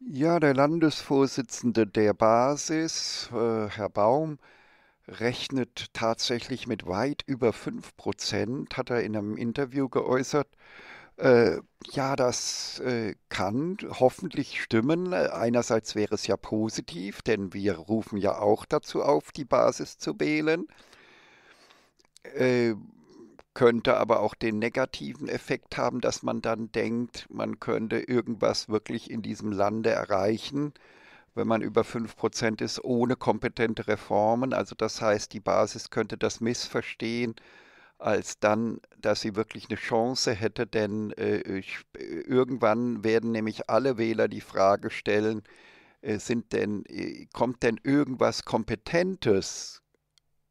Ja, der Landesvorsitzende der Basis, äh, Herr Baum, rechnet tatsächlich mit weit über 5 Prozent, hat er in einem Interview geäußert. Äh, ja, das äh, kann hoffentlich stimmen. Einerseits wäre es ja positiv, denn wir rufen ja auch dazu auf, die Basis zu wählen. Äh, könnte aber auch den negativen Effekt haben, dass man dann denkt, man könnte irgendwas wirklich in diesem Lande erreichen, wenn man über 5% ist, ohne kompetente Reformen. Also das heißt, die Basis könnte das missverstehen als dann, dass sie wirklich eine Chance hätte, denn äh, äh, äh irgendwann werden nämlich alle Wähler die Frage stellen, äh, sind denn, äh, kommt denn irgendwas Kompetentes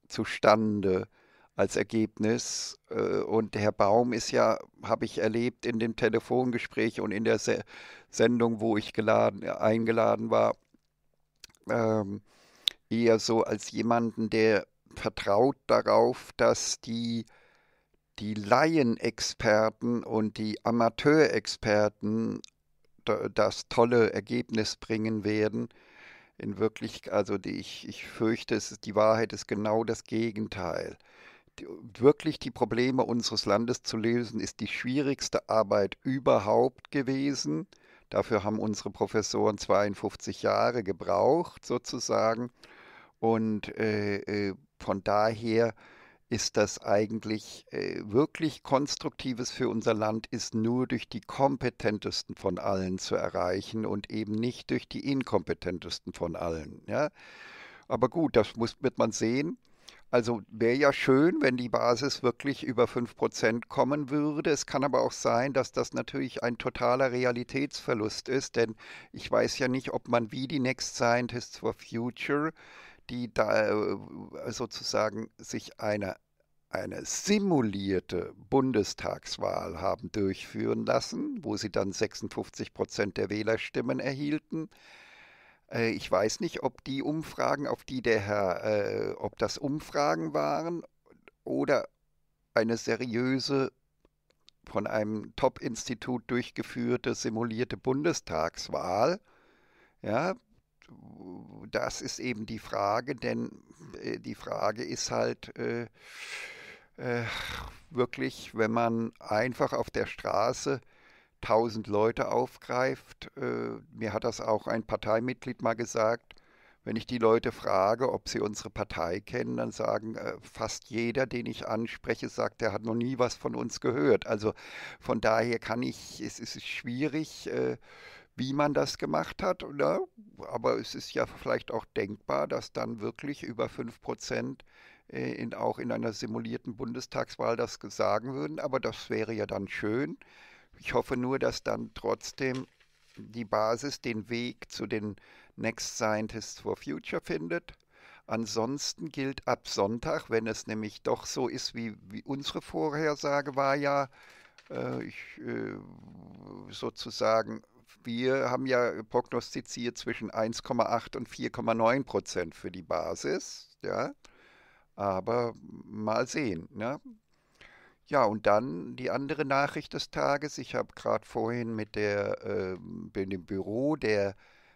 zustande? als Ergebnis. Äh, und Herr Baum ist ja, habe ich erlebt in dem Telefongespräch und in der Se Sendung, wo ich geladen, äh, eingeladen war, ähm, eher so als jemanden, der vertraut darauf, dass die, die Laienexperten und die Amateurexperten das tolle Ergebnis bringen werden. In Wirklichkeit, also die, ich, ich fürchte, es ist, die Wahrheit ist genau das Gegenteil wirklich die Probleme unseres Landes zu lösen, ist die schwierigste Arbeit überhaupt gewesen. Dafür haben unsere Professoren 52 Jahre gebraucht, sozusagen. Und äh, äh, von daher ist das eigentlich äh, wirklich Konstruktives für unser Land, ist nur durch die kompetentesten von allen zu erreichen und eben nicht durch die inkompetentesten von allen. Ja? Aber gut, das muss, wird man sehen. Also wäre ja schön, wenn die Basis wirklich über 5% kommen würde. Es kann aber auch sein, dass das natürlich ein totaler Realitätsverlust ist, denn ich weiß ja nicht, ob man wie die Next Scientists for Future, die da äh, sozusagen sich eine, eine simulierte Bundestagswahl haben durchführen lassen, wo sie dann 56% der Wählerstimmen erhielten, äh, ich weiß nicht, ob die Umfragen, auf die der Herr, äh, ob das Umfragen waren oder eine seriöse, von einem Top-Institut durchgeführte, simulierte Bundestagswahl. Ja, das ist eben die Frage, denn äh, die Frage ist halt äh, äh wirklich, wenn man einfach auf der Straße 1000 Leute aufgreift. Äh, mir hat das auch ein Parteimitglied mal gesagt. Wenn ich die Leute frage, ob sie unsere Partei kennen, dann sagen äh, fast jeder, den ich anspreche, sagt, er hat noch nie was von uns gehört. Also von daher kann ich, es ist schwierig, äh, wie man das gemacht hat, oder? Ne? aber es ist ja vielleicht auch denkbar, dass dann wirklich über 5 Prozent äh, in, auch in einer simulierten Bundestagswahl das sagen würden. Aber das wäre ja dann schön. Ich hoffe nur, dass dann trotzdem die Basis den Weg zu den Next Scientists for Future findet. Ansonsten gilt ab Sonntag, wenn es nämlich doch so ist, wie, wie unsere Vorhersage war ja, äh, ich, äh, sozusagen, wir haben ja prognostiziert zwischen 1,8 und 4,9 Prozent für die Basis, ja. Aber mal sehen, ne? Ja, und dann die andere Nachricht des Tages. Ich habe gerade vorhin mit, der, äh, mit dem Büro der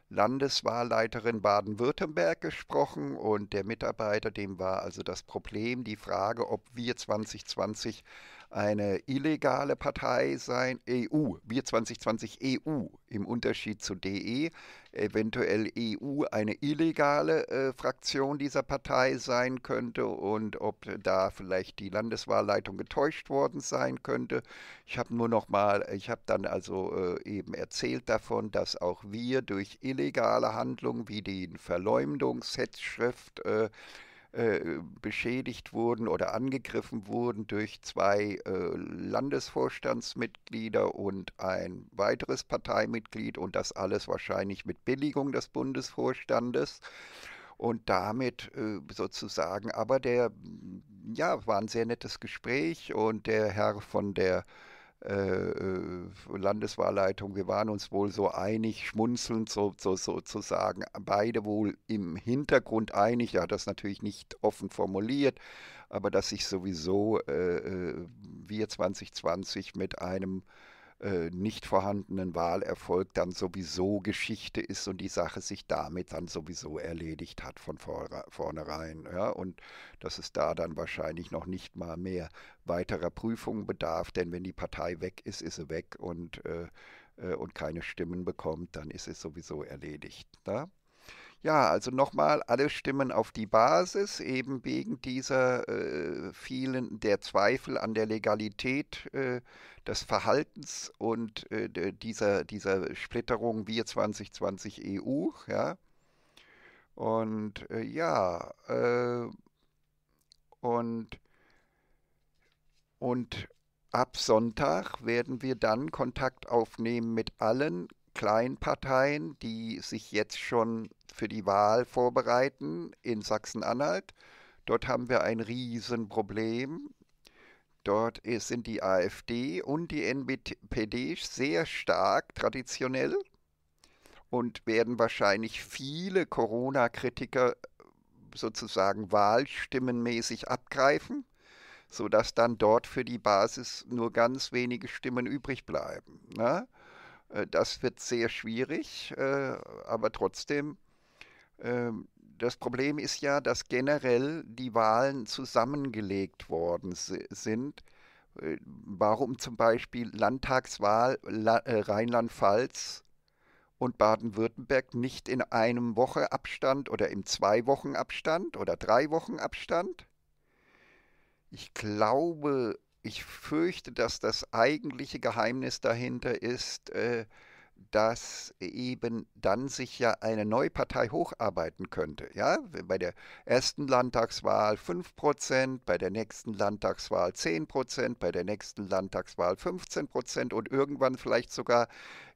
Landeswahlleiterin Baden-Württemberg gesprochen und der Mitarbeiter, dem war also das Problem, die Frage, ob wir 2020 eine illegale Partei sein, EU, wir 2020 EU im Unterschied zu DE, eventuell EU eine illegale äh, Fraktion dieser Partei sein könnte und ob da vielleicht die Landeswahlleitung getäuscht worden sein könnte. Ich habe nur noch mal, ich habe dann also äh, eben erzählt davon, dass auch wir durch illegale Handlungen wie die Verleumdungshetzschrift äh, äh, beschädigt wurden oder angegriffen wurden durch zwei äh, Landesvorstandsmitglieder und ein weiteres Parteimitglied und das alles wahrscheinlich mit Billigung des Bundesvorstandes und damit äh, sozusagen, aber der, ja, war ein sehr nettes Gespräch und der Herr von der äh, äh, Landeswahlleitung, wir waren uns wohl so einig, schmunzelnd so, so, sozusagen, beide wohl im Hintergrund einig, er hat das natürlich nicht offen formuliert, aber dass sich sowieso äh, äh wir 2020 mit einem äh, nicht vorhandenen Wahlerfolg dann sowieso Geschichte ist und die Sache sich damit dann sowieso erledigt hat von vornherein. Ja? Und dass es da dann wahrscheinlich noch nicht mal mehr weiterer Prüfungen bedarf, denn wenn die Partei weg ist, ist sie weg und, äh, äh und keine Stimmen bekommt, dann ist es sowieso erledigt. Ne? Ja, also nochmal, alle stimmen auf die Basis, eben wegen dieser äh, vielen, der Zweifel an der Legalität äh, des Verhaltens und äh, dieser, dieser Splitterung Wir 2020 EU, ja. Und äh, ja, äh, und, und ab Sonntag werden wir dann Kontakt aufnehmen mit allen Kleinparteien, die sich jetzt schon für die Wahl vorbereiten in Sachsen-Anhalt. Dort haben wir ein Riesenproblem. Dort sind die AfD und die NPD sehr stark traditionell und werden wahrscheinlich viele Corona-Kritiker sozusagen wahlstimmenmäßig abgreifen, sodass dann dort für die Basis nur ganz wenige Stimmen übrig bleiben. Ne? Äh, das wird sehr schwierig, äh, aber trotzdem, ähm, das Problem ist ja, dass generell die Wahlen zusammengelegt worden sind. Äh, warum zum Beispiel Landtagswahl Rheinland-Pfalz und Baden-Württemberg nicht in einem Woche Abstand oder im zwei Wochen Abstand oder drei Wochen Abstand? Ich glaube, ich fürchte, dass das eigentliche Geheimnis dahinter ist, äh, dass eben dann sich ja eine neue Partei hocharbeiten könnte. Ja, bei der ersten Landtagswahl 5%, bei der nächsten Landtagswahl 10%, bei der nächsten Landtagswahl 15% und irgendwann vielleicht sogar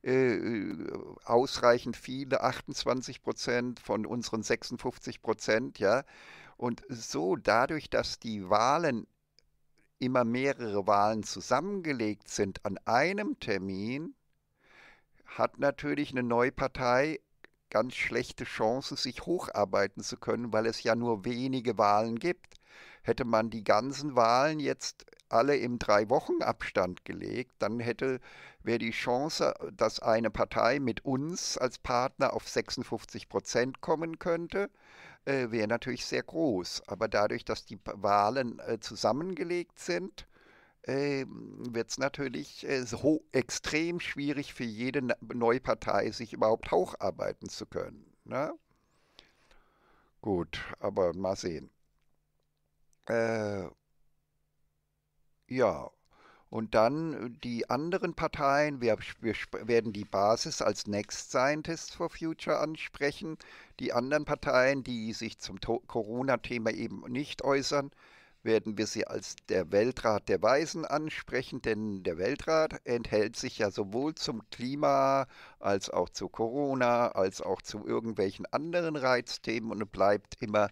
äh, äh ausreichend viele 28% von unseren 56%, ja. Und so dadurch, dass die Wahlen immer mehrere Wahlen zusammengelegt sind an einem Termin, hat natürlich eine neue Partei ganz schlechte Chancen, sich hocharbeiten zu können, weil es ja nur wenige Wahlen gibt. Hätte man die ganzen Wahlen jetzt alle im Drei-Wochen-Abstand gelegt, dann hätte, wäre die Chance, dass eine Partei mit uns als Partner auf 56 Prozent kommen könnte äh, wäre natürlich sehr groß. Aber dadurch, dass die Wahlen äh, zusammengelegt sind, ähm, äh, wird es natürlich so extrem schwierig für jede ne-, neue Partei, sich überhaupt hocharbeiten zu können. Ne? Gut, aber mal sehen. Äh, ja. Und dann äh, die anderen Parteien, wir, wir werden die Basis als Next Scientists for Future ansprechen. Die anderen Parteien, die sich zum Corona-Thema eben nicht äußern, werden wir sie als der Weltrat der Weisen ansprechen, denn der Weltrat enthält sich ja sowohl zum Klima als auch zu Corona, als auch zu irgendwelchen anderen Reizthemen und bleibt immer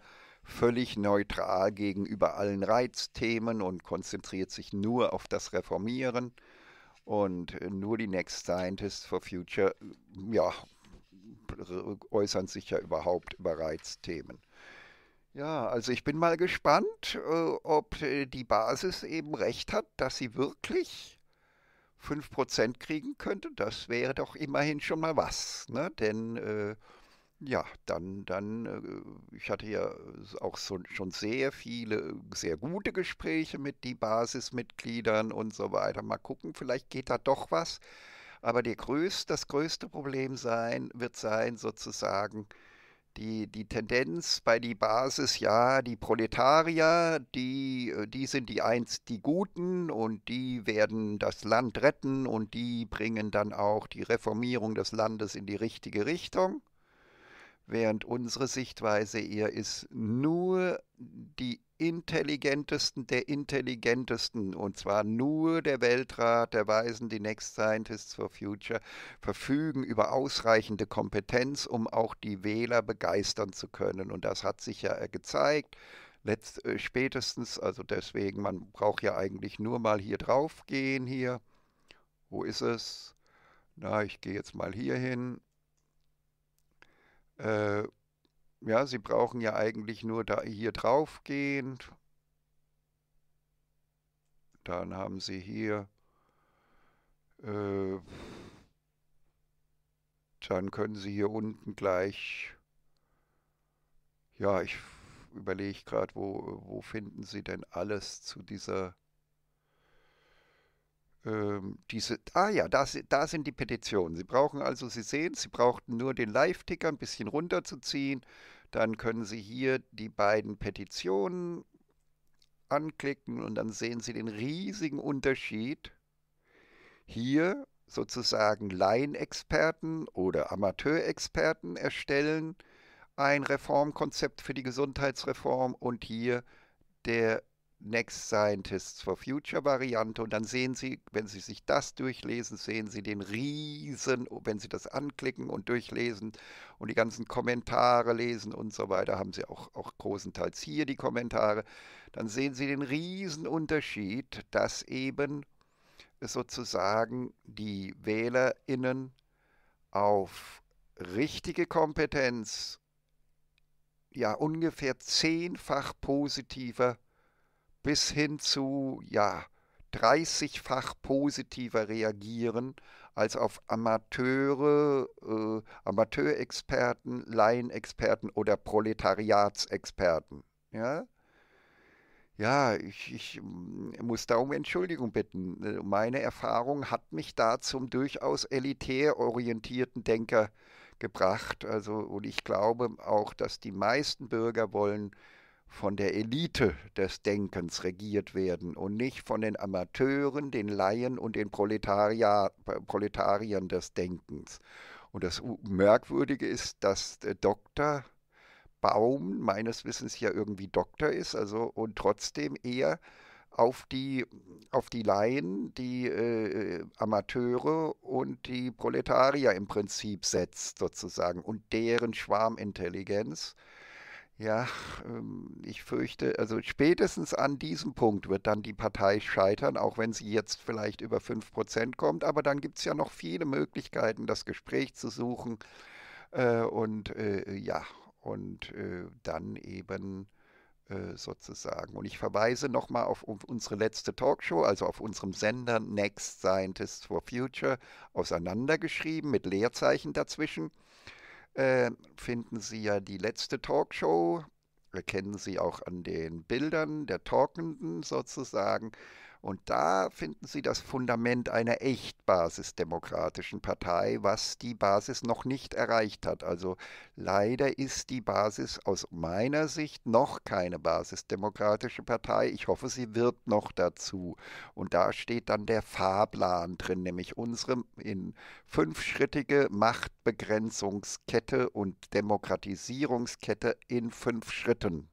völlig neutral gegenüber allen Reizthemen und konzentriert sich nur auf das Reformieren. Und äh, nur die Next Scientists for Future äh, ja, äußern sich ja überhaupt über Reizthemen. Ja, also ich bin mal gespannt, äh, ob die Basis eben recht hat, dass sie wirklich 5% kriegen könnte. Das wäre doch immerhin schon mal was. Ne? Denn äh, ja, dann, dann, äh, ich hatte ja äh, auch so, schon sehr viele äh, sehr gute Gespräche mit den Basismitgliedern und so weiter. Mal gucken, vielleicht geht da doch was. Aber der größte, das größte Problem sein, wird sein, sozusagen, die, die Tendenz bei die Basis, ja, die Proletarier, die, die sind die einst die Guten und die werden das Land retten und die bringen dann auch die Reformierung des Landes in die richtige Richtung während unsere Sichtweise eher ist, nur die intelligentesten der intelligentesten, und zwar nur der Weltrat, der Weisen, die Next Scientists for Future, verfügen über ausreichende Kompetenz, um auch die Wähler begeistern zu können. Und das hat sich ja gezeigt. Letzt, äh, spätestens, also deswegen, man braucht ja eigentlich nur mal hier drauf gehen hier. Wo ist es? Na, ich gehe jetzt mal hier hin äh, ja, Sie brauchen ja eigentlich nur da hier drauf gehen. Dann haben Sie hier, äh, dann können Sie hier unten gleich, ja, ich überlege gerade, wo, wo finden Sie denn alles zu dieser ähm, diese, ah ja, da, da sind die Petitionen. Sie brauchen also, Sie sehen, Sie brauchten nur den Live-Ticker ein bisschen runterzuziehen. Dann können Sie hier die beiden Petitionen anklicken und dann sehen Sie den riesigen Unterschied. Hier sozusagen Laienexperten oder Amateurexperten erstellen ein Reformkonzept für die Gesundheitsreform und hier der Next Scientists for Future Variante und dann sehen Sie, wenn Sie sich das durchlesen, sehen Sie den riesen, wenn Sie das anklicken und durchlesen und die ganzen Kommentare lesen und so weiter, haben Sie auch, auch großenteils hier die Kommentare, dann sehen Sie den Riesenunterschied, dass eben sozusagen die WählerInnen auf richtige Kompetenz ja ungefähr zehnfach positiver bis hin zu, ja, 30-fach positiver reagieren als auf Amateure, äh, Amateurexperten, Laienexperten oder Proletariatsexperten. Ja, ja ich, ich mm, muss da um Entschuldigung bitten. Äh, meine Erfahrung hat mich da zum durchaus elitär orientierten Denker gebracht. Also, und ich glaube auch, dass die meisten Bürger wollen, von der Elite des Denkens regiert werden und nicht von den Amateuren, den Laien und den Proletariern des Denkens. Und das Merkwürdige ist, dass äh, Dr. Baum meines Wissens ja irgendwie Doktor ist, also und trotzdem eher auf die, auf die Laien, die äh, Amateure und die Proletarier im Prinzip setzt, sozusagen, und deren Schwarmintelligenz ja, ähm, ich fürchte, also spätestens an diesem Punkt wird dann die Partei scheitern, auch wenn sie jetzt vielleicht über 5% kommt. Aber dann gibt es ja noch viele Möglichkeiten, das Gespräch zu suchen. Äh, und äh, ja, und äh, dann eben sozusagen. Und ich verweise nochmal auf unsere letzte Talkshow, also auf unserem Sender Next Scientists for Future, auseinandergeschrieben mit Leerzeichen dazwischen. Ähm, finden Sie ja die letzte Talkshow. Erkennen Sie auch an den Bildern der Talkenden sozusagen. Und da finden Sie das Fundament einer echt basisdemokratischen Partei, was die Basis noch nicht erreicht hat. Also leider ist die Basis aus meiner Sicht noch keine basisdemokratische Partei. Ich hoffe, sie wird noch dazu. Und da steht dann der Fahrplan drin, nämlich unsere in fünfschrittige Machtbegrenzungskette und Demokratisierungskette in fünf Schritten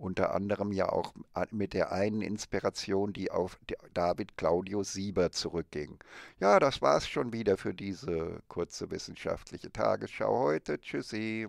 unter anderem ja auch äh, mit der einen Inspiration, die auf David Claudio Sieber zurückging. Ja, das war's schon wieder für diese kurze wissenschaftliche Tagesschau heute. Tschüssi.